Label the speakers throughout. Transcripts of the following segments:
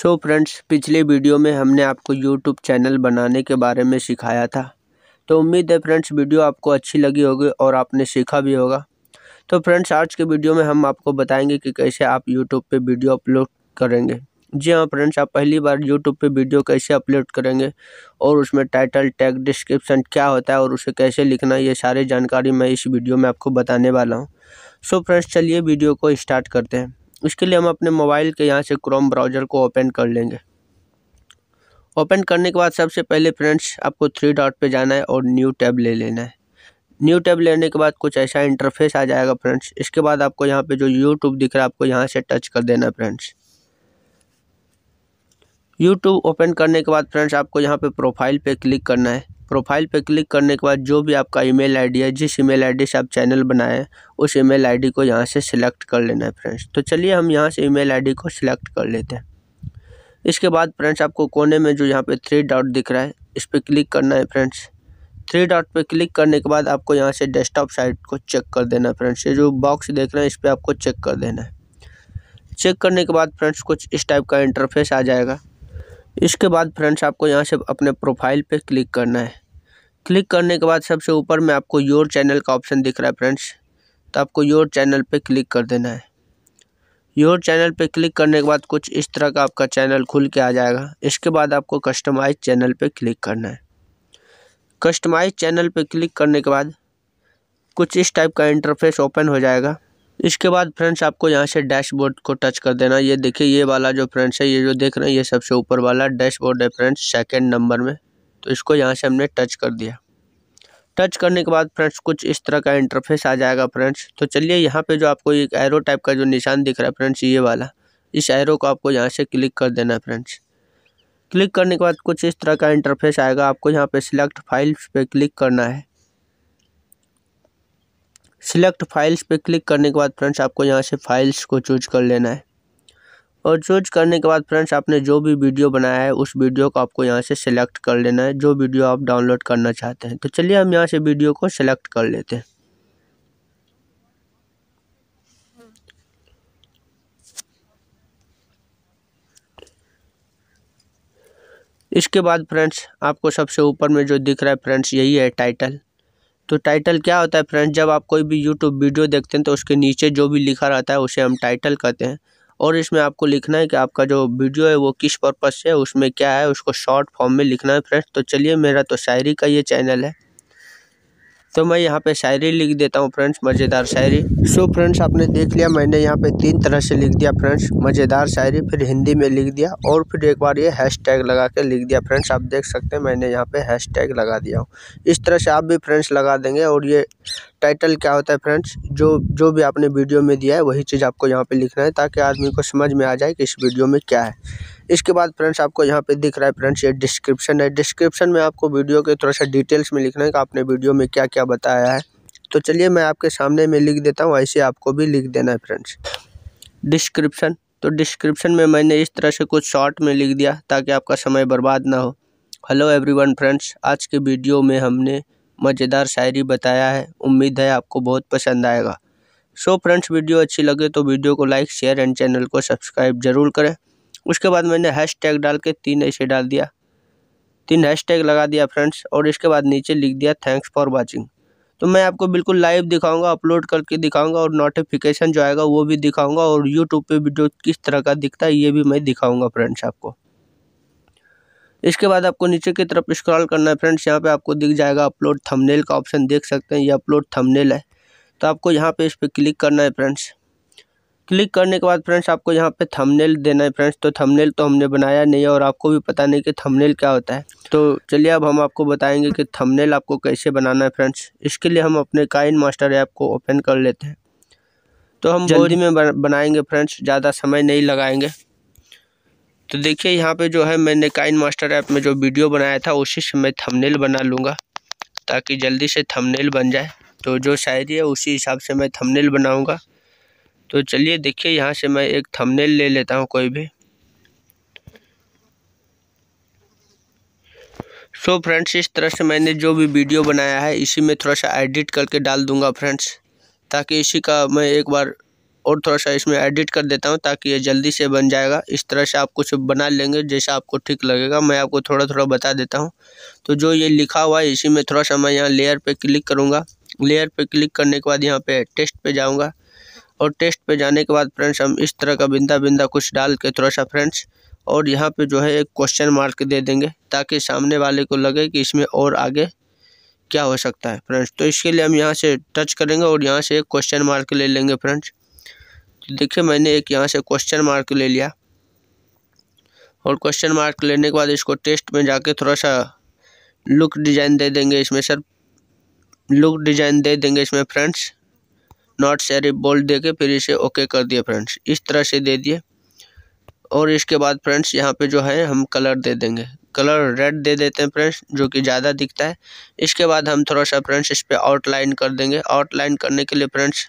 Speaker 1: सो so friends पिछले video में हमने आपको यूट्यूब चैनल बनाने के बारे में सिखाया था तो उम्मीद है फ्रेंड्स वीडियो आपको अच्छी लगी होगी और आपने सीखा भी होगा तो फ्रेंड्स आज के वीडियो में हम आपको बताएंगे कि कैसे आप यूट्यूब पे वीडियो अपलोड करेंगे जी हाँ फ्रेंड्स आप पहली बार यूट्यूब पर वीडियो कैसे अपलोड करेंगे और उसमें टाइटल टैग डिस्क्रिप्शन क्या होता है और उसे कैसे लिखना ये सारी जानकारी मैं इस वीडियो में आपको बताने वाला हूँ सो फ्रेंड्स चलिए वीडियो को स्टार्ट करते हैं उसके लिए हम अपने मोबाइल के यहाँ से क्रोम ब्राउज़र को ओपन कर लेंगे ओपन करने के बाद सबसे पहले फ्रेंड्स आपको थ्री डॉट पे जाना है और न्यू टैब ले लेना है न्यू टैब लेने के बाद कुछ ऐसा इंटरफेस आ जाएगा फ्रेंड्स इसके बाद आपको यहाँ पे जो यूट्यूब दिख रहा है आपको यहाँ से टच कर देना है फ्रेंड्स यूट्यूब ओपन करने के बाद फ्रेंड्स आपको यहाँ पे प्रोफाइल पे क्लिक करना है प्रोफाइल पर क्लिक करने के बाद जो भी आपका ईमेल आईडी है जिस ईमेल आईडी से आप चैनल बनाए उस ईमेल आईडी को यहाँ से सिलेक्ट कर लेना है फ्रेंड्स तो चलिए हम यहाँ से ईमेल आईडी को सिलेक्ट कर लेते हैं इसके बाद फ्रेंड्स आपको कोने में जो यहाँ पे थ्री डॉट दिख रहा है इस पर क्लिक करना है फ्रेंड्स थ्री डॉट पे क्लिक करने के बाद आपको यहाँ से डेस्कटॉप साइट को चेक कर देना है फ्रेंड्स ये जो बॉक्स देख रहे हैं इस पर आपको चेक कर देना है चेक करने के बाद फ्रेंड्स कुछ इस टाइप का इंटरफेस आ जाएगा इसके बाद फ्रेंड्स आपको यहाँ से अपने प्रोफाइल पे क्लिक करना है क्लिक करने के बाद सबसे ऊपर में आपको योर चैनल का ऑप्शन दिख रहा है फ्रेंड्स तो आपको योर चैनल पे क्लिक कर देना है योर चैनल पे क्लिक करने के बाद कुछ इस तरह का आपका चैनल खुल के आ जाएगा इसके बाद आपको कस्टमाइज चैनल पे क्लिक करना है कस्टमाइज चैनल पे क्लिक करने के बाद कुछ इस टाइप का इंटरफेस ओपन हो जाएगा इसके बाद फ्रेंड्स आपको यहाँ से डैशबोर्ड को टच कर देना ये देखिए ये वाला जो फ्रेंड्स है ये जो देख रहे हैं ये सबसे ऊपर वाला डैशबोर्ड है फ्रेंड्स सेकेंड नंबर में तो इसको यहाँ से हमने टच कर दिया टच करने के बाद फ्रेंड्स कुछ इस तरह का इंटरफेस आ जाएगा फ्रेंड्स तो चलिए यहाँ पे जो आपको एक एरो टाइप का जो निशान दिख रहा है फ्रेंड्स ये वाला इस एरो को आपको यहाँ से क्लिक कर देना है फ्रेंड्स क्लिक करने के बाद कुछ इस तरह का इंटरफेस आएगा आपको यहाँ पे सिलेक्ट फाइल्स पे क्लिक करना है सिलेक्ट फाइल्स पे क्लिक करने के बाद फ्रेंड्स आपको यहाँ से फाइल्स को चूज कर लेना है और चूज करने के बाद फ्रेंड्स आपने जो भी वीडियो बनाया है उस वीडियो को आपको यहाँ से सिलेक्ट कर लेना है जो वीडियो आप डाउनलोड करना चाहते हैं तो चलिए हम यहाँ से वीडियो को सिलेक्ट कर लेते हैं इसके बाद फ्रेंड्स आपको सबसे ऊपर में जो दिख रहा है फ्रेंड्स यही है टाइटल तो टाइटल क्या होता है फ्रेंड्स जब आप कोई भी यूट्यूब वीडियो देखते हैं तो उसके नीचे जो भी लिखा रहता है उसे हम टाइटल कहते हैं और इसमें आपको लिखना है कि आपका जो वीडियो है वो किस पर्पज़ से है उसमें क्या है उसको शॉर्ट फॉर्म में लिखना है फ्रेंड्स तो चलिए मेरा तो शायरी का ये चैनल है तो मैं यहाँ पे शायरी लिख देता हूँ फ्रेंड्स मज़ेदार शायरी सो फ्रेंड्स आपने देख लिया मैंने यहाँ पे तीन तरह से लिख दिया फ्रेंड्स मज़ेदार शायरी फिर हिंदी में लिख दिया और फिर एक बार ये हैश टैग लगा के लिख दिया फ्रेंड्स आप देख सकते हैं मैंने यहाँ पे हैश टैग लगा दिया हूँ इस तरह से आप भी फ्रेंड्स लगा देंगे और ये टाइटल क्या होता है फ्रेंड्स जो जो भी आपने वीडियो में दिया है वही चीज़ आपको यहाँ पर लिखना है ताकि आदमी को समझ में आ जाए कि इस वीडियो में क्या है इसके बाद फ्रेंड्स आपको यहाँ पे दिख रहा है फ्रेंड्स ये डिस्क्रिप्शन है डिस्क्रिप्शन में आपको वीडियो के थोड़ा सा डिटेल्स में लिखना है कि आपने वीडियो में क्या क्या बताया है तो चलिए मैं आपके सामने में लिख देता हूँ ऐसे आपको भी लिख देना है फ्रेंड्स डिस्क्रिप्शन तो डिस्क्रिप्शन में मैंने इस तरह से कुछ शॉर्ट में लिख दिया ताकि आपका समय बर्बाद ना हो हेलो एवरीवन फ्रेंड्स आज के वीडियो में हमने मज़ेदार शायरी बताया है उम्मीद है आपको बहुत पसंद आएगा सो so फ्रेंड्स वीडियो अच्छी लगे तो वीडियो को लाइक शेयर एंड चैनल को सब्सक्राइब जरूर करें उसके बाद मैंने हैश टैग डाल के तीन ऐसे डाल दिया तीन हैश टैग लगा दिया फ्रेंड्स और इसके बाद नीचे लिख दिया थैंक्स फॉर वॉचिंग तो मैं आपको बिल्कुल लाइव दिखाऊंगा अपलोड करके दिखाऊंगा और नोटिफिकेशन जो आएगा वो भी दिखाऊंगा और यूट्यूब पे वीडियो किस तरह का दिखता है ये भी मैं दिखाऊंगा फ्रेंड्स आपको इसके बाद आपको नीचे की तरफ स्क्रॉल करना है फ्रेंड्स यहाँ पे आपको दिख जाएगा अपलोड थंबनेल का ऑप्शन देख सकते हैं ये अपलोड थंबनेल है तो आपको यहाँ पर इस पर क्लिक करना है फ्रेंड्स क्लिक करने के बाद फ्रेंड्स आपको यहाँ पे थंबनेल देना है फ्रेंड्स तो थंबनेल तो हमने बनाया नहीं है और आपको भी पता नहीं कि थंबनेल क्या होता है तो चलिए अब हम आपको बताएंगे कि थंबनेल आपको कैसे बनाना है फ्रेंड्स इसके लिए हम अपने काइन मास्टर ऐप को ओपन कर लेते हैं तो हम जल्दी में बनाएंगे फ्रेंड्स ज़्यादा समय नहीं लगाएंगे तो देखिए यहाँ पर जो है मैंने काइन मास्टर ऐप में जो वीडियो बनाया था उसी से मैं थमनेल बना लूँगा ताकि जल्दी से थमनेल बन जाए तो जो शायरी है उसी हिसाब से मैं थमनेल बनाऊँगा तो चलिए देखिए यहाँ से मैं एक थंबनेल ले लेता हूँ कोई भी सो so फ्रेंड्स इस तरह से मैंने जो भी वीडियो बनाया है इसी में थोड़ा सा एडिट करके डाल दूंगा फ्रेंड्स ताकि इसी का मैं एक बार और थोड़ा सा इसमें एडिट कर देता हूँ ताकि ये जल्दी से बन जाएगा इस तरह से आप कुछ बना लेंगे जैसा आपको ठीक लगेगा मैं आपको थोड़ा थोड़ा बता देता हूँ तो जो ये लिखा हुआ है इसी में थोड़ा सा मैं यहाँ लेयर पर क्लिक करूँगा लेयर पर क्लिक करने के बाद यहाँ पे टेस्ट पर जाऊँगा और टेस्ट पे जाने के बाद फ्रेंड्स हम इस तरह का बिंदा बिंदा कुछ डाल के थोड़ा सा फ्रेंड्स और यहाँ पे जो है एक क्वेश्चन मार्क दे देंगे ताकि सामने वाले को लगे कि इसमें और आगे क्या हो सकता है फ्रेंड्स तो इसके लिए हम यहाँ से टच करेंगे और यहाँ से एक क्वेश्चन मार्क ले लेंगे फ्रेंड्स तो देखिए मैंने एक यहाँ से क्वेश्चन मार्क ले लिया और क्वेश्चन मार्क लेने के बाद इसको टेस्ट में जाके थोड़ा सा लुक डिज़ाइन दे देंगे इसमें सर लुक डिज़ाइन दे देंगे इसमें फ्रेंड्स नॉट सेरिफ बोल्ड दे के फिर इसे ओके कर दिया फ्रेंड्स इस तरह से दे दिए और इसके बाद फ्रेंड्स यहाँ पे जो है हम कलर दे देंगे कलर रेड दे देते हैं फ्रेंड्स जो कि ज़्यादा दिखता है इसके बाद हम थोड़ा सा फ्रेंड्स इस पर आउटलाइन कर देंगे आउटलाइन करने के लिए फ्रेंड्स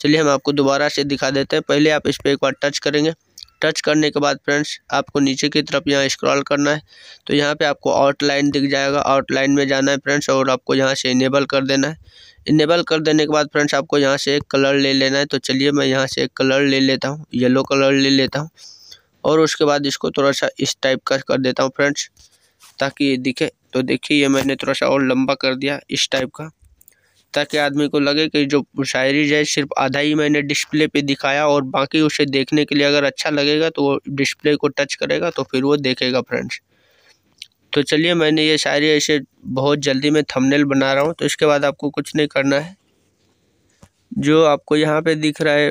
Speaker 1: चलिए हम आपको दोबारा से दिखा देते हैं पहले आप इस पर एक बार टच करेंगे टच करने के बाद फ्रेंड्स आपको नीचे की तरफ यहाँ स्क्रॉल करना है तो यहाँ पे आपको आउटलाइन दिख जाएगा आउटलाइन में जाना है फ्रेंड्स और आपको यहाँ से इनेबल कर देना है इनेबल कर देने के बाद फ्रेंड्स आपको यहाँ से एक कलर ले लेना है तो चलिए मैं यहाँ से एक कलर ले लेता हूँ येलो कलर ले लेता हूँ और उसके बाद इसको थोड़ा सा इस टाइप का कर देता हूँ फ्रेंड्स ताकि ये दिखे तो देखिए ये मैंने थोड़ा सा और लंबा कर दिया इस टाइप का ताकि आदमी को लगे कि जो शायरी है सिर्फ आधा ही मैंने डिस्प्ले पे दिखाया और बाकी उसे देखने के लिए अगर अच्छा लगेगा तो वो डिस्प्ले को टच करेगा तो फिर वो देखेगा फ्रेंड्स तो चलिए मैंने ये शायरी ऐसे बहुत जल्दी में थंबनेल बना रहा हूँ तो इसके बाद आपको कुछ नहीं करना है जो आपको यहाँ पे दिख रहा है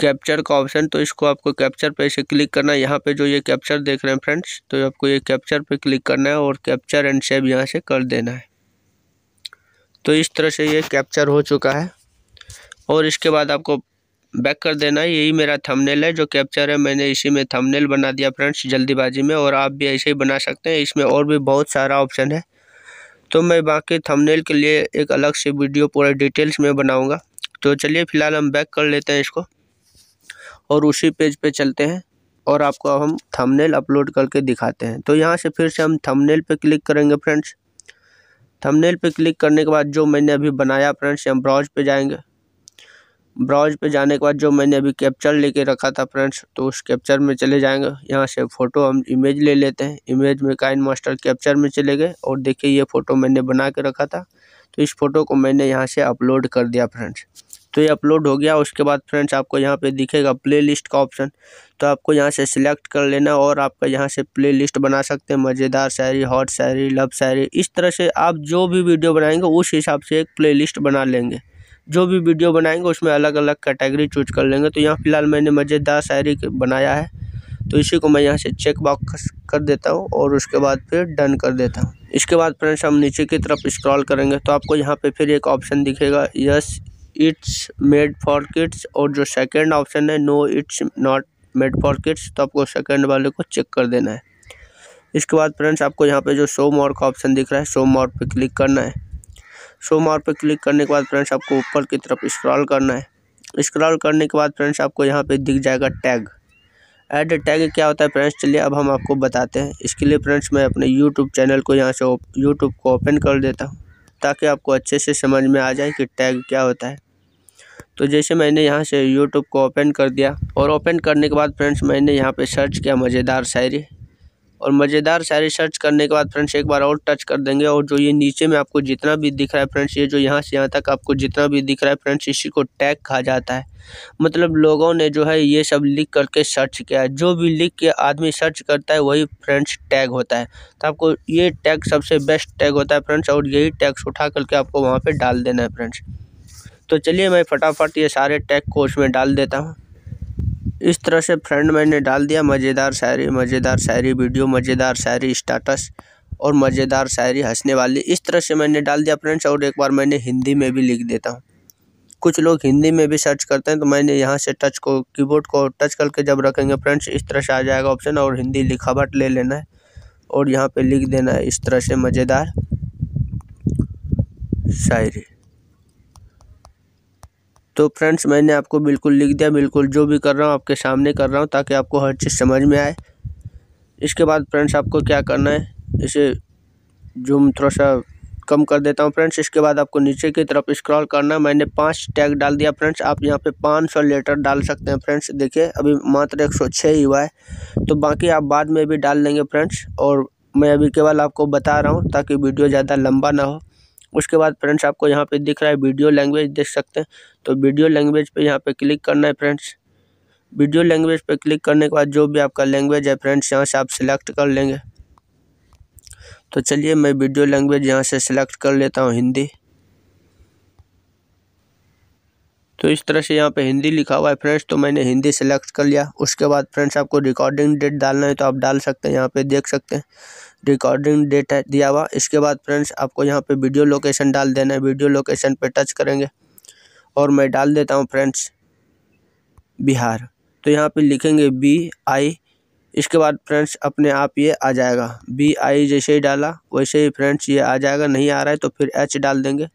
Speaker 1: कैप्चर का ऑप्शन तो इसको आपको कैप्चर पे ऐसे क्लिक करना है यहाँ पे जो ये कैप्चर देख रहे हैं फ्रेंड्स तो आपको ये कैप्चर पे क्लिक करना है और कैप्चर एंड सेव यहाँ से कर देना है तो इस तरह से ये कैप्चर हो चुका है और इसके बाद आपको बैक कर देना यही मेरा थंबनेल है जो कैप्चर है मैंने इसी में थंबनेल बना दिया फ्रेंड्स जल्दीबाजी में और आप भी ऐसे ही बना सकते हैं इसमें और भी बहुत सारा ऑप्शन है तो मैं बाकी थंबनेल के लिए एक अलग से वीडियो पूरा डिटेल्स में बनाऊँगा तो चलिए फ़िलहाल हम बैक कर लेते हैं इसको और उसी पेज पे चलते हैं और आपको हम थमनेल अपलोड करके दिखाते हैं तो यहाँ से फिर से हम थमनेल पर क्लिक करेंगे फ्रेंड्स थंबनेल पे क्लिक करने के बाद जो मैंने अभी बनाया फ्रेंड्स हम ब्राउज पे जाएंगे ब्राउज पे जाने के बाद जो मैंने अभी कैप्चर लेके रखा था फ्रेंड्स तो उस कैप्चर में चले जाएंगे यहाँ से फ़ोटो हम इमेज ले लेते हैं इमेज में काइन मास्टर कैप्चर में चले गए और देखिए ये फ़ोटो मैंने बना के रखा था तो इस फ़ोटो को मैंने यहाँ से अपलोड कर दिया फ्रेंड्स तो ये अपलोड हो गया उसके बाद फ्रेंड्स आपको यहाँ पे दिखेगा प्लेलिस्ट का ऑप्शन तो आपको यहाँ से सिलेक्ट कर लेना और आपका यहाँ से प्लेलिस्ट बना सकते हैं मज़ेदार शायरी हॉट शायरी लव शायरी इस तरह से आप जो भी वीडियो बनाएंगे उस हिसाब से एक प्लेलिस्ट बना लेंगे जो भी वीडियो बनाएंगे उसमें अलग अलग कैटेगरी चूज कर लेंगे तो यहाँ फ़िलहाल मैंने मज़ेदार शायरी बनाया है तो इसी को मैं यहाँ से चेक बॉक्स कर देता हूँ और उसके बाद फिर डन कर देता हूँ इसके बाद फ्रेंड्स हम नीचे की तरफ स्क्रॉल करेंगे तो आपको यहाँ पे फिर एक ऑप्शन दिखेगा yes it's made for kids और जो सेकंड ऑप्शन है no it's not made for kids तो आपको सेकंड वाले को चेक कर देना है इसके बाद फ्रेंड्स आपको यहाँ पर जो शो मॉर का ऑप्शन दिख रहा है शो मॉर पर क्लिक करना है शो मार पर क्लिक करने के बाद फ्रेंड्स आपको ऊपर की तरफ स्क्रॉल करना है स्क्रॉल करने के बाद फ्रेंड्स आपको यहाँ पे दिख जाएगा टैग ऐड टैग क्या होता है फ्रेंड्स चलिए अब हम आपको बताते हैं इसके लिए फ्रेंड्स मैं अपने यूट्यूब चैनल को यहाँ से यूट्यूब को ओपन कर देता हूँ ताकि आपको अच्छे से समझ में आ जाए कि टैग क्या होता है तो जैसे मैंने यहाँ से यूट्यूब को ओपन कर दिया और ओपन करने के बाद फ्रेंड्स मैंने यहाँ पर सर्च किया मज़ेदार शायरी और मज़ेदार सारे सर्च करने के बाद फ्रेंड्स एक बार और टच कर देंगे और जो ये नीचे में आपको जितना भी दिख रहा है फ्रेंड्स ये जो यहाँ से यहाँ तक आपको जितना भी दिख रहा है फ्रेंड्स इसी को टैग कहा जाता है मतलब लोगों ने जो है ये सब लिख करके सर्च किया है जो भी लिख के आदमी सर्च करता है वही फ्रेंड्स टैग होता है तो आपको ये टैग सबसे बेस्ट टैग होता है फ्रेंड्स और यही टैग्स उठा करके आपको वहाँ पर डाल देना है फ्रेंड्स तो चलिए मैं फटाफट ये सारे टैग को उसमें डाल देता हूँ इस तरह से फ्रेंड मैंने डाल दिया मज़ेदार शायरी मज़ेदार शायरी वीडियो मज़ेदार शायरी स्टाटस और मज़ेदार शायरी हंसने वाली इस तरह से मैंने डाल दिया फ्रेंड्स और एक बार मैंने हिंदी में भी लिख देता हूँ कुछ लोग हिंदी में भी सर्च करते हैं तो मैंने यहाँ से टच को कीबोर्ड को टच करके जब रखेंगे फ्रेंड्स इस तरह से आ जाएगा ऑप्शन और हिंदी लिखावट ले लेना है और यहाँ पे लिख देना है इस तरह से मज़ेदार शायरी तो फ्रेंड्स मैंने आपको बिल्कुल लिख दिया बिल्कुल जो भी कर रहा हूँ आपके सामने कर रहा हूँ ताकि आपको हर चीज़ समझ में आए इसके बाद फ्रेंड्स आपको क्या करना है इसे जूम थोड़ा सा कम कर देता हूँ फ्रेंड्स इसके बाद आपको नीचे की तरफ स्क्रॉल करना है मैंने पाँच टैग डाल दिया फ्रेंड्स आप यहाँ पे पाँच सौ लेटर डाल सकते हैं फ्रेंड्स देखिए अभी मात्र एक सौ छः ही हुआ है तो बाकी आप बाद में भी डाल लेंगे फ्रेंड्स और मैं अभी केवल आपको बता रहा हूँ ताकि वीडियो ज़्यादा लंबा ना हो उसके बाद फ्रेंड्स आपको यहाँ पे दिख रहा है वीडियो लैंग्वेज देख सकते हैं तो वीडियो लैंग्वेज पे यहाँ पे क्लिक करना है फ्रेंड्स वीडियो लैंग्वेज पे क्लिक करने के बाद जो भी आपका लैंग्वेज है फ्रेंड्स यहाँ से आप सिलेक्ट कर लेंगे तो चलिए मैं वीडियो लैंग्वेज यहाँ से सिलेक्ट कर लेता हूँ हिंदी तो इस तरह से यहाँ पे हिंदी लिखा हुआ है फ्रेंड्स तो मैंने हिंदी सेलेक्ट कर लिया उसके बाद फ्रेंड्स आपको रिकॉर्डिंग डेट डालना है तो आप डाल सकते हैं यहाँ पे देख सकते हैं रिकॉर्डिंग डेट है दिया हुआ इसके बाद फ्रेंड्स आपको यहाँ पे वीडियो लोकेशन डाल देना है वीडियो लोकेशन पर टच करेंगे और मैं डाल देता हूँ फ्रेंड्स बिहार तो यहाँ पर लिखेंगे बी आई इसके बाद फ्रेंड्स अपने आप ये आ जाएगा बी आई जैसे ही डाला वैसे ही फ्रेंड्स ये आ जाएगा नहीं आ रहा है तो फिर एच डाल देंगे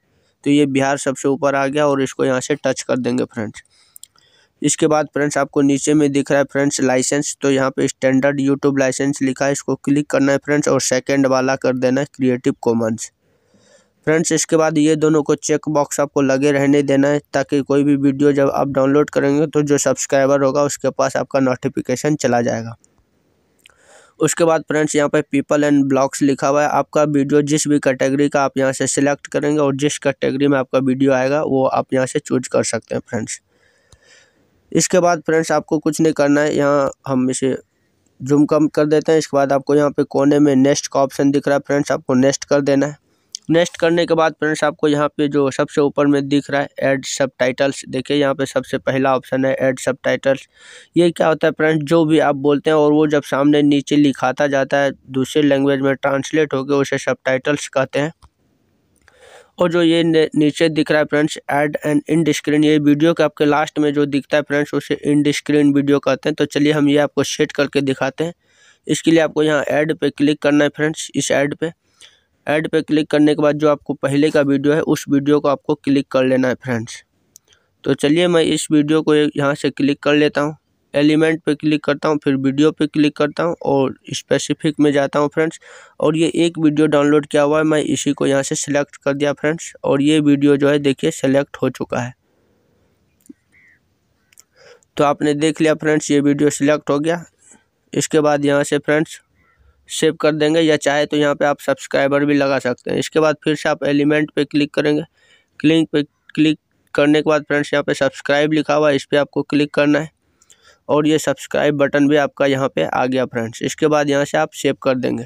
Speaker 1: तो ये बिहार सबसे ऊपर आ गया और इसको यहाँ से टच कर देंगे फ्रेंड्स इसके बाद फ्रेंड्स आपको नीचे में दिख रहा है फ्रेंड्स लाइसेंस तो यहाँ पे स्टैंडर्ड यूट्यूब लाइसेंस लिखा है इसको क्लिक करना है फ्रेंड्स और सेकंड वाला कर देना है क्रिएटिव कॉमन्स फ्रेंड्स इसके बाद ये दोनों को चेक बॉक्स आपको लगे रहने देना है ताकि कोई भी वीडियो जब आप डाउनलोड करेंगे तो जो सब्सक्राइबर होगा उसके पास आपका नोटिफिकेशन चला जाएगा उसके बाद फ्रेंड्स यहाँ पे पीपल एंड ब्लॉक्स लिखा हुआ है आपका वीडियो जिस भी कैटेगरी का आप यहाँ से सिलेक्ट करेंगे और जिस कैटेगरी में आपका वीडियो आएगा वो आप यहाँ से चूज कर सकते हैं फ्रेंड्स इसके बाद फ्रेंड्स आपको कुछ नहीं करना है यहाँ हम इसे जूम कम कर देते हैं इसके बाद आपको यहाँ पे कोने में नेक्स्ट का ऑप्शन दिख रहा है फ्रेंड्स आपको नेक्स्ट कर देना है नेक्स्ट करने के बाद फ्रेंड्स आपको यहाँ पे जो सबसे ऊपर में दिख रहा है एड सब टाइटल्स देखिए यहाँ पे सबसे पहला ऑप्शन है एड सब टाइटल्स ये क्या होता है फ्रेंड्स जो भी आप बोलते हैं और वो जब सामने नीचे लिखाता जाता है दूसरे लैंग्वेज में ट्रांसलेट होकर उसे सब कहते हैं और जो ये नीचे दिख रहा है friends add and end screen ये वीडियो के आपके लास्ट में जो दिखता है फ्रेंड्स उसे इंड स्क्रीन वीडियो कहते हैं तो चलिए हम ये आपको सेट करके दिखाते हैं इसके लिए आपको यहाँ ऐड पे क्लिक करना है फ्रेंड्स इस ऐड पे ऐड पे क्लिक करने के बाद जो आपको पहले का वीडियो है उस वीडियो को आपको क्लिक कर लेना है फ्रेंड्स तो चलिए मैं इस वीडियो को यहाँ से क्लिक कर लेता हूँ एलिमेंट पे क्लिक करता हूँ फिर वीडियो पे क्लिक करता हूँ और स्पेसिफिक में जाता हूँ फ्रेंड्स और ये एक वीडियो डाउनलोड किया हुआ है मैं इसी को यहाँ से सिलेक्ट कर दिया फ्रेंड्स और ये वीडियो जो है देखिए सेलेक्ट हो चुका है तो आपने देख लिया फ्रेंड्स ये वीडियो सिलेक्ट हो गया इसके बाद यहाँ से फ्रेंड्स सेव कर देंगे या चाहे तो यहाँ पे आप सब्सक्राइबर भी लगा सकते हैं इसके बाद फिर से आप एलिमेंट पे क्लिक करेंगे क्लिक पे क्लिक करने के बाद फ्रेंड्स यहाँ पे सब्सक्राइब लिखा हुआ है इस पर आपको क्लिक करना है और ये सब्सक्राइब बटन भी आपका यहाँ पे आ गया फ्रेंड्स इसके बाद यहाँ से आप सेव कर देंगे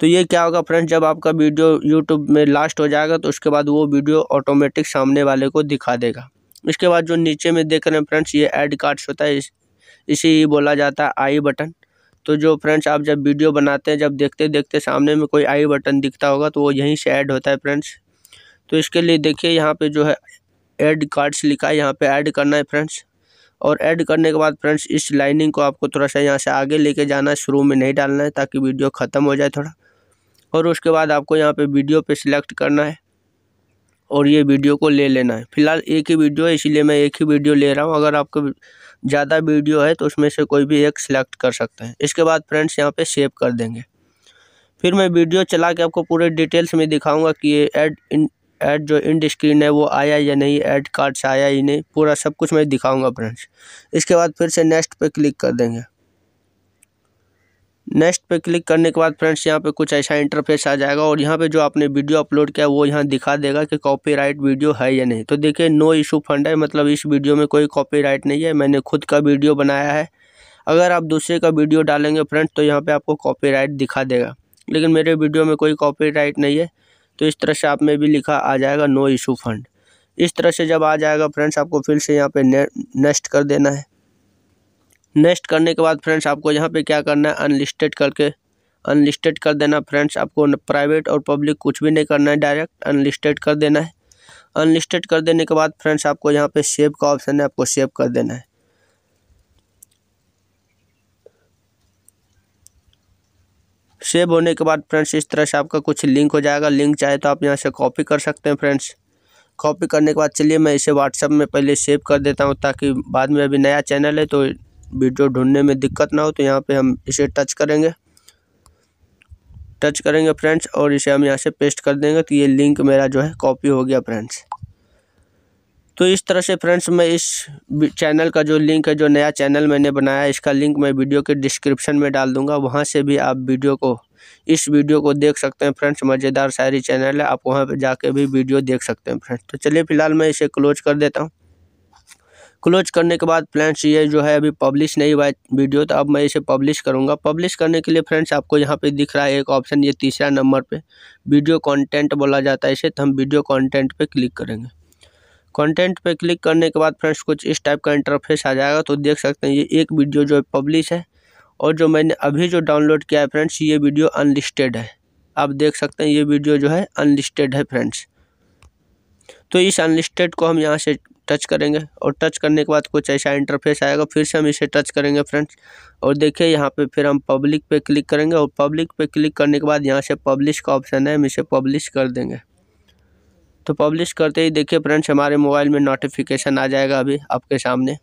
Speaker 1: तो ये क्या होगा फ्रेंड्स जब आपका वीडियो यूट्यूब में लास्ट हो जाएगा तो उसके बाद वो वीडियो ऑटोमेटिक सामने वाले को दिखा देगा इसके बाद जो नीचे में देख रहे हैं फ्रेंड्स ये एड कार्ड्स होता है इस, इसी बोला जाता है आई बटन तो जो फ्रेंड्स आप जब वीडियो बनाते हैं जब देखते देखते सामने में कोई आई बटन दिखता होगा तो वो यहीं से ऐड होता है फ्रेंड्स तो इसके लिए देखिए यहाँ पे जो है ऐड कार्ड्स लिखा है यहाँ पे ऐड करना है फ्रेंड्स और ऐड करने के बाद फ्रेंड्स इस लाइनिंग को आपको थोड़ा सा यहाँ से आगे लेके जाना है शुरू में नहीं डालना है ताकि वीडियो ख़त्म हो जाए थोड़ा और उसके बाद आपको यहाँ पर वीडियो पर सिलेक्ट करना है और ये वीडियो को ले लेना है फिलहाल एक ही वीडियो है इसीलिए मैं एक ही वीडियो ले रहा हूँ अगर आपको ज़्यादा वीडियो है तो उसमें से कोई भी एक सिलेक्ट कर सकते हैं इसके बाद फ्रेंड्स यहाँ पे सेव कर देंगे फिर मैं वीडियो चला के आपको पूरे डिटेल्स में दिखाऊंगा कि ये एड इन एड जो इंड स्क्रीन है वो आया या नहीं एड कार्ड से आया ही नहीं पूरा सब कुछ मैं दिखाऊंगा फ्रेंड्स इसके बाद फिर से नेक्स्ट पर क्लिक कर देंगे नेक्स्ट पे क्लिक करने के बाद फ्रेंड्स यहाँ पे कुछ ऐसा इंटरफेस आ जाएगा और यहाँ पे जो आपने वीडियो अपलोड किया वो यहाँ दिखा देगा कि कॉपीराइट वीडियो है या नहीं तो देखिए नो इशू फंड है मतलब इस वीडियो में कोई कॉपीराइट नहीं है मैंने खुद का वीडियो बनाया है अगर आप दूसरे का वीडियो डालेंगे फ्रेंड्स तो यहाँ पर आपको कॉपी दिखा देगा लेकिन मेरे वीडियो में कोई कॉपी नहीं है तो इस तरह से आप में भी लिखा आ जाएगा नो इशू फंड इस तरह से जब आ जाएगा फ्रेंड्स आपको फिर से यहाँ पर नेक्स्ट कर देना है नेक्स्ट करने के बाद फ्रेंड्स आपको यहाँ पे क्या करना है अनलिस्टेड करके अनलिस्टेड कर देना फ्रेंड्स आपको प्राइवेट और पब्लिक कुछ भी नहीं करना है डायरेक्ट अनलिस्टेड कर देना है अनलिस्टेड कर देने के बाद फ्रेंड्स आपको यहाँ पे सेव का ऑप्शन है आपको सेव कर देना है सेव होने के बाद फ्रेंड्स इस तरह से आपका कुछ लिंक हो जाएगा लिंक चाहे तो आप यहाँ से कॉपी कर सकते हैं फ्रेंड्स कॉपी करने के बाद चलिए मैं इसे व्हाट्सअप में पहले सेव कर देता हूँ ताकि बाद में अभी नया चैनल है तो वीडियो ढूंढने में दिक्कत ना हो तो यहाँ पे हम इसे टच करेंगे टच करेंगे फ्रेंड्स और इसे हम यहाँ से पेस्ट कर देंगे तो ये लिंक मेरा जो है कॉपी हो गया फ्रेंड्स तो इस तरह से फ्रेंड्स मैं इस चैनल का जो लिंक है जो नया चैनल मैंने बनाया इसका लिंक मैं वीडियो के डिस्क्रिप्शन में डाल दूंगा वहाँ से भी आप वीडियो को इस वीडियो को देख सकते हैं फ्रेंड्स मज़ेदार शायरी चैनल है आप वहाँ पर जाके भी वीडियो देख सकते हैं फ्रेंड्स तो चलिए फिलहाल मैं इसे क्लोज कर देता हूँ क्लोज करने के बाद फ्रेंड्स ये जो है अभी पब्लिश नहीं हुआ है वीडियो तो अब मैं इसे पब्लिश करूँगा पब्लिश करने के लिए फ्रेंड्स आपको यहाँ पे दिख रहा है एक ऑप्शन ये तीसरा नंबर पे वीडियो कंटेंट बोला जाता है इसे तो हम वीडियो कंटेंट पे क्लिक करेंगे कंटेंट पे क्लिक करने के बाद फ्रेंड्स कुछ इस टाइप का इंटरफेस आ जाएगा तो देख सकते हैं ये एक वीडियो जो है पब्लिश है और जो मैंने अभी जो डाउनलोड किया है फ्रेंड्स ये वीडियो अनलिस्टेड है आप देख सकते हैं ये वीडियो जो है अनलिस्टेड है फ्रेंड्स तो इस अनलिस्टेड को हम यहाँ से टच करेंगे और टच करने के बाद कुछ ऐसा इंटरफेस आएगा फिर से हम इसे टच करेंगे फ्रेंड्स और देखिए यहाँ पे फिर हम पब्लिक पे क्लिक करेंगे और पब्लिक पे क्लिक करने के बाद यहाँ से पब्लिश का ऑप्शन है हम इसे पब्लिश कर देंगे तो पब्लिश करते ही देखिए फ्रेंड्स हमारे मोबाइल में नोटिफिकेशन आ जाएगा अभी आपके सामने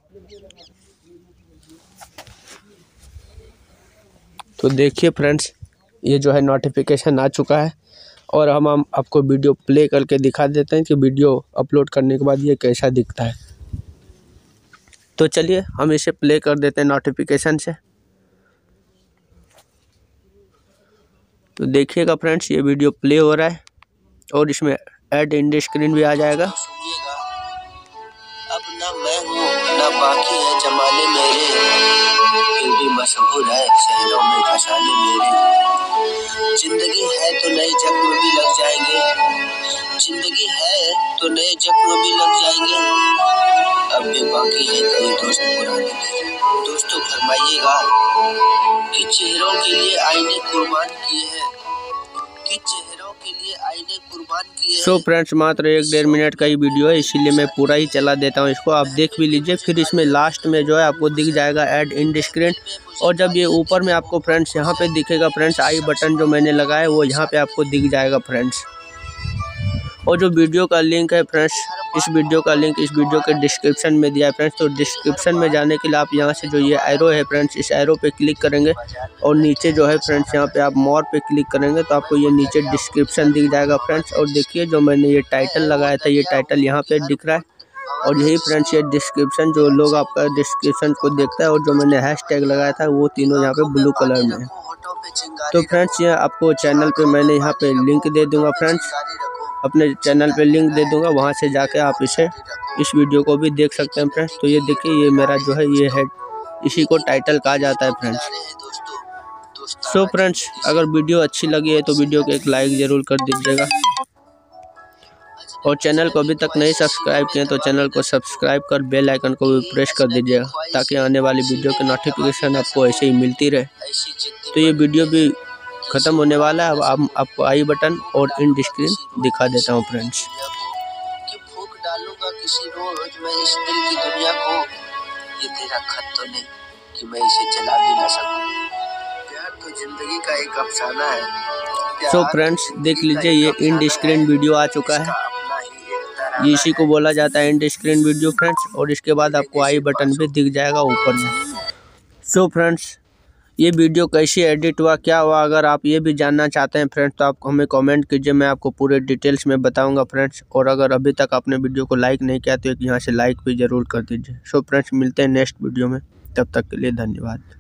Speaker 1: तो देखिए फ्रेंड्स ये जो है नोटिफिकेशन आ चुका है और हम हम आपको वीडियो प्ले करके दिखा देते हैं कि वीडियो अपलोड करने के बाद ये कैसा दिखता है तो चलिए हम इसे प्ले कर देते हैं नोटिफिकेशन से तो देखिएगा फ्रेंड्स ये वीडियो प्ले हो रहा है और इसमें एड इंड स्क्रीन भी आ जाएगा अब ना मैं हूँ आना बाकी है जमाने मेरे फिर भी मशहूर है शहरों में घसाने मेरे जिंदगी है तो नए जख्म भी लग जाएंगे जिंदगी है तो नए जख्म भी लग जाएंगे अब भी बाकी है कई दोस्त पुराने दोस्तों फरमाइएगा कि चेहरों के लिए आईने कुर्बान किए हैं सो so फ्रेंड्स मात्र एक डेढ़ मिनट का ही वीडियो है इसीलिए मैं पूरा ही चला देता हूँ इसको आप देख भी लीजिए फिर इसमें लास्ट में जो है आपको दिख जाएगा ऐड डिस्क्रीन और जब ये ऊपर में आपको फ्रेंड्स यहाँ पे दिखेगा फ्रेंड्स आई बटन जो मैंने लगाया वो यहाँ पे आपको दिख जाएगा फ्रेंड्स और जो वीडियो का लिंक है फ्रेंड्स इस वीडियो का लिंक इस वीडियो के डिस्क्रिप्शन में दिया है फ्रेंड्स तो डिस्क्रिप्शन में जाने के लिए आप यहाँ से जो ये एरो है फ्रेंड्स इस एरो पे क्लिक करेंगे और नीचे जो है फ्रेंड्स यहाँ पे आप मोर पे क्लिक करेंगे तो आपको ये नीचे डिस्क्रिप्शन दिख जाएगा फ्रेंड्स और देखिए जो मैंने ये टाइटल लगाया था ये टाइटल यहाँ पर दिख रहा है और यही फ्रेंड्स ये डिस्क्रिप्शन जो लोग आपका डिस्क्रिप्शन को देखता है और जो मैंने हैश टैग लगाया था वो तीनों यहाँ पे ब्लू कलर में है तो फ्रेंड्स ये आपको चैनल पे मैंने यहाँ पे लिंक दे दूंगा फ्रेंड्स अपने चैनल पे लिंक दे दूंगा वहाँ से जाके आप इसे इस वीडियो को भी देख सकते हैं फ्रेंड्स तो ये देखिए ये मेरा जो है ये है इसी को टाइटल कहा जाता है फ्रेंड्स सो फ्रेंड्स अगर वीडियो अच्छी लगी है तो वीडियो को एक लाइक ज़रूर कर दीजिएगा और चैनल को अभी तक नहीं सब्सक्राइब किए तो चैनल को सब्सक्राइब कर बेल आइकन को भी प्रेस कर दीजिएगा ताकि आने वाली वीडियो की नोटिफिकेशन आपको ऐसे ही मिलती रहे तो ये वीडियो भी ख़त्म होने वाला है अब आप, आपको आई बटन और इन स्क्रीन दिखा देता हूँ फ्रेंड्स तो का एक सो फ्रेंड्स देख लीजिए ये इंड स्क्रीन वीडियो आ चुका है ये इसी को बोला जाता है इंड स्क्रीन वीडियो फ्रेंड्स और इसके बाद आपको आई बटन भी दिख जाएगा ऊपर में सो फ्रेंड्स ये वीडियो कैसे एडिट हुआ क्या हुआ अगर आप ये भी जानना चाहते हैं फ्रेंड्स तो आप हमें कमेंट कीजिए मैं आपको पूरे डिटेल्स में बताऊंगा फ्रेंड्स और अगर अभी तक आपने वीडियो को लाइक नहीं किया तो एक यहाँ से लाइक भी ज़रूर कर दीजिए सो फ्रेंड्स मिलते हैं नेक्स्ट वीडियो में तब तक के लिए धन्यवाद